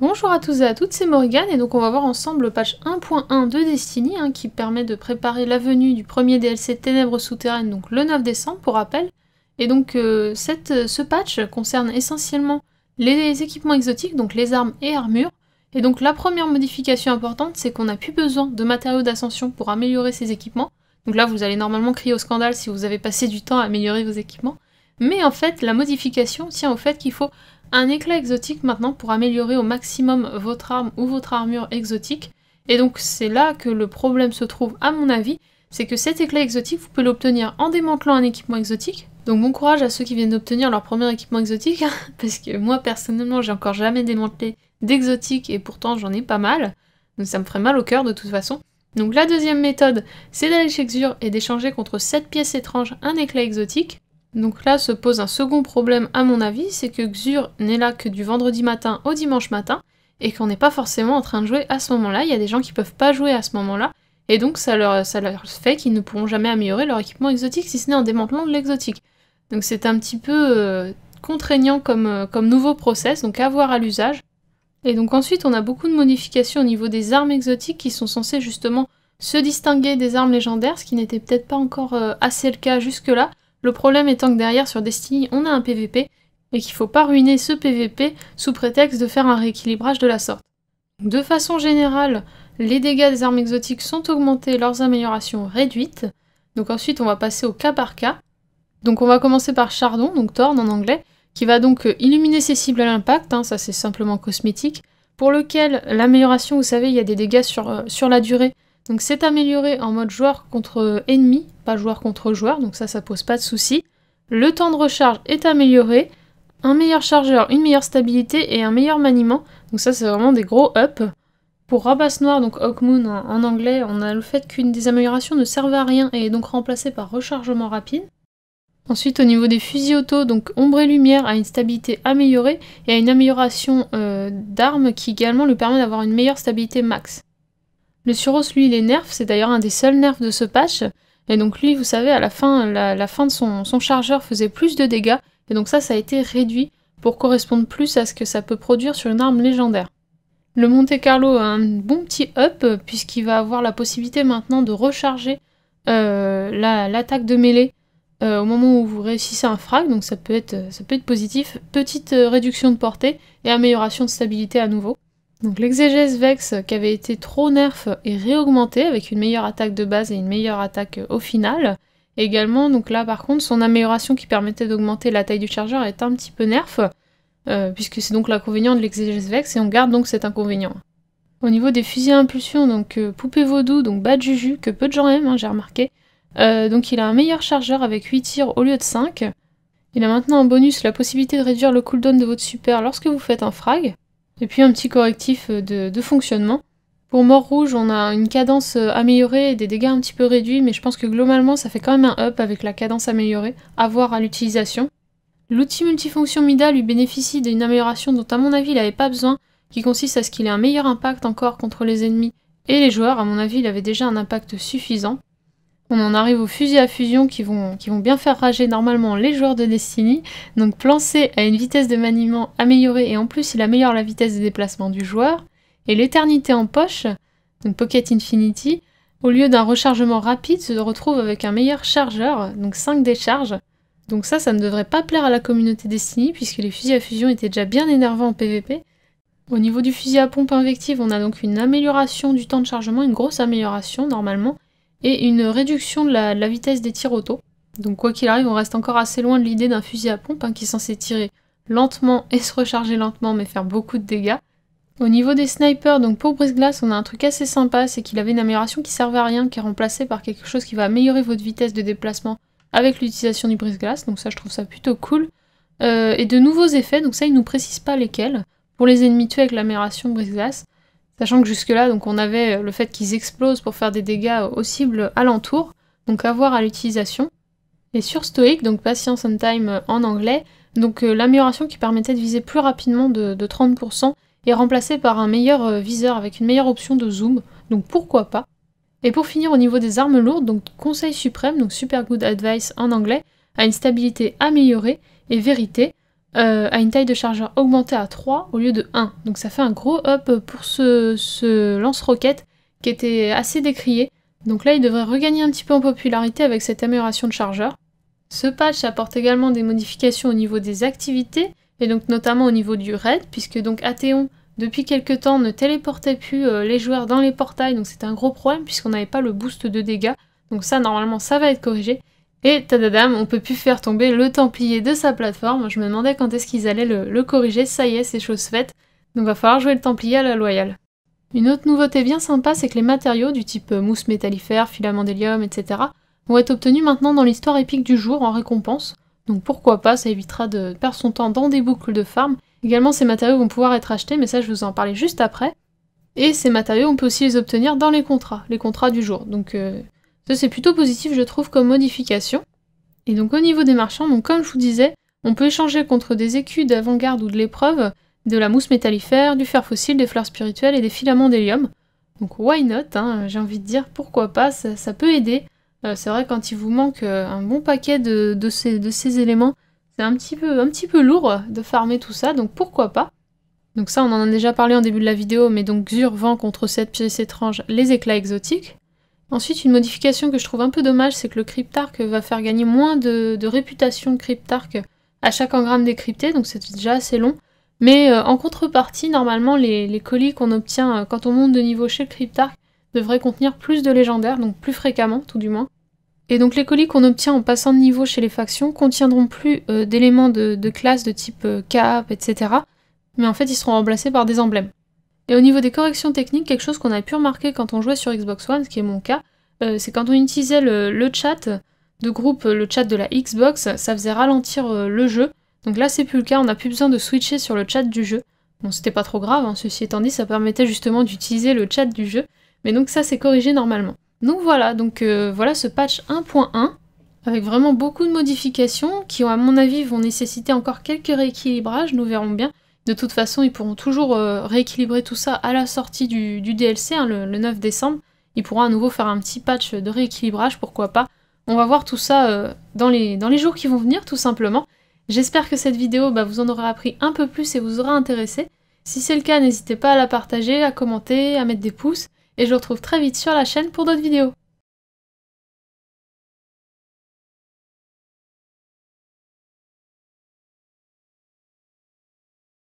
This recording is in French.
Bonjour à tous et à toutes, c'est Morgane et donc on va voir ensemble le patch 1.1 de Destiny hein, qui permet de préparer la venue du premier DLC Ténèbres souterraines donc le 9 décembre pour rappel. Et donc euh, euh, ce patch concerne essentiellement les équipements exotiques, donc les armes et armures. Et donc la première modification importante c'est qu'on n'a plus besoin de matériaux d'ascension pour améliorer ces équipements. Donc là vous allez normalement crier au scandale si vous avez passé du temps à améliorer vos équipements. Mais en fait la modification tient au fait qu'il faut un éclat exotique maintenant pour améliorer au maximum votre arme ou votre armure exotique. Et donc c'est là que le problème se trouve à mon avis, c'est que cet éclat exotique, vous pouvez l'obtenir en démantelant un équipement exotique. Donc bon courage à ceux qui viennent d'obtenir leur premier équipement exotique, hein, parce que moi personnellement j'ai encore jamais démantelé d'exotique et pourtant j'en ai pas mal. Donc ça me ferait mal au cœur de toute façon. Donc la deuxième méthode, c'est d'aller chez Xur et d'échanger contre 7 pièces étranges un éclat exotique. Donc là se pose un second problème à mon avis, c'est que Xur n'est là que du vendredi matin au dimanche matin, et qu'on n'est pas forcément en train de jouer à ce moment-là. Il y a des gens qui peuvent pas jouer à ce moment-là, et donc ça leur, fait qu'ils ne pourront jamais améliorer leur équipement exotique, si ce n'est en démantelant de l'exotique. Donc c'est un petit peu euh, contraignant comme, euh, comme nouveau process, donc à voir à l'usage. Et donc ensuite, on a beaucoup de modifications au niveau des armes exotiques qui sont censées justement se distinguer des armes légendaires, ce qui n'était peut-être pas encore euh, assez le cas jusque-là. Le problème étant que derrière sur Destiny, on a un PVP, et qu'il faut pas ruiner ce PVP sous prétexte de faire un rééquilibrage de la sorte. De façon générale, les dégâts des armes exotiques sont augmentés, leurs améliorations réduites. Donc ensuite, on va passer au cas par cas. Donc on va commencer par Chardon, donc Thorn en anglais, qui va donc euh, illuminer ses cibles à l'impact, hein, ça c'est simplement cosmétique, pour lequel l'amélioration, vous savez, il y a des dégâts sur, euh, sur la durée. Donc c'est amélioré en mode joueur contre euh, ennemi, pas joueur contre joueur, donc ça, ça pose pas de souci. Le temps de recharge est amélioré, un meilleur chargeur, une meilleure stabilité et un meilleur maniement, donc ça, c'est vraiment des gros ups. Pour Rabasse Noir, donc Hawkmoon en anglais, on a le fait qu'une des améliorations ne serve à rien et est donc remplacée par rechargement rapide. Ensuite, au niveau des fusils auto, donc ombre et lumière a une stabilité améliorée et a une amélioration euh, d'armes qui également lui permet d'avoir une meilleure stabilité max. Le Suros, lui, il est nerf, c'est d'ailleurs un des seuls nerfs de ce patch, et donc lui, vous savez, à la fin, la, fin de son, chargeur faisait plus de dégâts, et donc ça, ça a été réduit pour correspondre plus à ce que ça peut produire sur une arme légendaire. Le Monte Carlo a un bon petit up, puisqu'il va avoir la possibilité maintenant de recharger euh, l'attaque de mêlée euh, au moment où vous réussissez un frag, donc ça peut être, ça peut être positif. Petite euh, réduction de portée et amélioration de stabilité à nouveau. Donc l'exégèse Vex qui avait été trop nerf est réaugmenté avec une meilleure attaque de base et une meilleure attaque euh, au final. Également, donc là par contre, son amélioration qui permettait d'augmenter la taille du chargeur est un petit peu nerf, euh, puisque c'est donc l'inconvénient de l'exégèse Vex et on garde donc cet inconvénient. Au niveau des fusils à impulsion, donc euh, poupée vaudou, donc bas de juju, que peu de gens aiment, hein, j'ai remarqué. donc il a un meilleur chargeur avec 8 tirs au lieu de 5. Il a maintenant en bonus la possibilité de réduire le cooldown de votre super lorsque vous faites un frag et puis un petit correctif euh, de, fonctionnement. Pour Mort Rouge, on a une cadence euh, améliorée et des dégâts un petit peu réduits, mais je pense que globalement ça fait quand même un up avec la cadence améliorée, à voir à l'utilisation. L'outil multifonction Mida lui bénéficie d'une amélioration dont à mon avis il n'avait pas besoin, qui consiste à ce qu'il ait un meilleur impact encore contre les ennemis et les joueurs, à mon avis il avait déjà un impact suffisant. On en arrive aux fusils à fusion qui vont, qui vont bien faire rager normalement les joueurs de Destiny. Donc plan à une vitesse de maniement améliorée et en plus il améliore la vitesse de déplacement du joueur. Et l'éternité en poche, donc Pocket Infinity, au lieu d'un rechargement rapide se retrouve avec un meilleur chargeur, donc 5 décharges. Donc ça, ça ne devrait pas plaire à la communauté Destiny puisque les fusils à fusion étaient déjà bien énervants en PvP. Au niveau du fusil à pompe invective, on a donc une amélioration du temps de chargement, une grosse amélioration normalement, et une réduction de la, vitesse des tirs auto. Donc quoi qu'il arrive, on reste encore assez loin de l'idée d'un fusil à pompe hein, qui est censé tirer lentement et se recharger lentement mais faire beaucoup de dégâts. Au niveau des snipers, donc pour Brise-Glace, on a un truc assez sympa, c'est qu'il avait une amélioration qui servait à rien, qui est remplacée par quelque chose qui va améliorer votre vitesse de déplacement avec l'utilisation du Brise-Glace, donc ça je trouve ça plutôt cool. Euh, et de nouveaux effets, donc ça il nous précise pas lesquels, pour les ennemis tués avec l'amélioration Brise-Glace. Sachant que jusque-là, donc on avait le fait qu'ils explosent pour faire des dégâts aux cibles alentour, donc à voir à l'utilisation. Et sur Stoic, donc Patience and Time en anglais, donc euh, l'amélioration qui permettait de viser plus rapidement de, 30% est remplacée par un meilleur euh, viseur avec une meilleure option de zoom, donc pourquoi pas. Et pour finir au niveau des armes lourdes, donc Conseil Suprême, donc Super Good Advice en anglais, a une stabilité améliorée et vérité, à euh, une taille de chargeur augmentée à 3 au lieu de 1. Donc ça fait un gros up pour ce, lance-roquette qui était assez décrié. Donc là, il devrait regagner un petit peu en popularité avec cette amélioration de chargeur. Ce patch apporte également des modifications au niveau des activités, et donc notamment au niveau du raid, puisque donc Athéon, depuis quelques temps, ne téléportait plus euh, les joueurs dans les portails, donc c'était un gros problème puisqu'on n'avait pas le boost de dégâts. Donc ça, normalement, ça va être corrigé. Et tadadam, on peut plus faire tomber le Templier de sa plateforme. Je me demandais quand est-ce qu'ils allaient le, corriger. Ça y est, c'est chose faite. Donc va falloir jouer le Templier à la loyale. Une autre nouveauté bien sympa, c'est que les matériaux du type euh, mousse métallifère, filament d'hélium, etc. vont être obtenus maintenant dans l'histoire épique du jour en récompense. Donc pourquoi pas, ça évitera de perdre son temps dans des boucles de farm. Également, ces matériaux vont pouvoir être achetés, mais ça je vous en parlais juste après. Et ces matériaux, on peut aussi les obtenir dans les contrats, les contrats du jour. Donc euh, ça c'est plutôt positif je trouve comme modification. Et donc au niveau des marchands, donc comme je vous disais, on peut échanger contre des écus d'avant-garde ou de l'épreuve, de la mousse métallifère, du fer fossile, des fleurs spirituelles et des filaments d'hélium. Donc why not hein, J'ai envie de dire pourquoi pas, ça, peut aider. Euh, c'est vrai quand il vous manque euh, un bon paquet de, ces, éléments, c'est un petit, peu, un petit peu lourd de farmer tout ça, donc pourquoi pas donc ça, on en a déjà parlé en début de la vidéo, mais donc Xur vend contre cette pièce étrange les éclats exotiques. Ensuite, une modification que je trouve un peu dommage, c'est que le cryptarc va faire gagner moins de, réputation de cryptarc à chaque engramme décrypté, donc c'est déjà assez long. Mais euh, en contrepartie, normalement, les, colis qu'on obtient euh, quand on monte de niveau chez le cryptarc devraient contenir plus de légendaires, donc plus fréquemment, tout du moins. Et donc les colis qu'on obtient en passant de niveau chez les factions contiendront plus euh, d'éléments de, de, classe de type cap, etc. Mais en fait, ils seront remplacés par des emblèmes. Et au niveau des corrections techniques, quelque chose qu'on a pu remarquer quand on jouait sur Xbox One, ce qui est mon cas, euh, c'est quand on utilisait le, chat de groupe, le chat de la Xbox, ça faisait ralentir euh, le jeu. Donc là, c'est plus le cas, on n'a plus besoin de switcher sur le chat du jeu. Bon, c'était pas trop grave, hein, ceci étant dit, ça permettait justement d'utiliser le chat du jeu. Mais donc ça, c'est corrigé normalement. Donc voilà, donc euh, voilà ce patch 1.1 avec vraiment beaucoup de modifications qui, à mon avis, vont nécessiter encore quelques rééquilibrages, nous verrons bien. De toute façon, ils pourront toujours euh, rééquilibrer tout ça à la sortie du, DLC, hein, le, 9 décembre. Ils pourront à nouveau faire un petit patch de rééquilibrage, pourquoi pas. On va voir tout ça euh, dans, les, dans les jours qui vont venir, tout simplement. J'espère que cette vidéo bah, vous en aura appris un peu plus et vous aura intéressé. Si c'est le cas, n'hésitez pas à la partager, à commenter, à mettre des pouces, et je vous retrouve très vite sur la chaîne pour d'autres vidéos.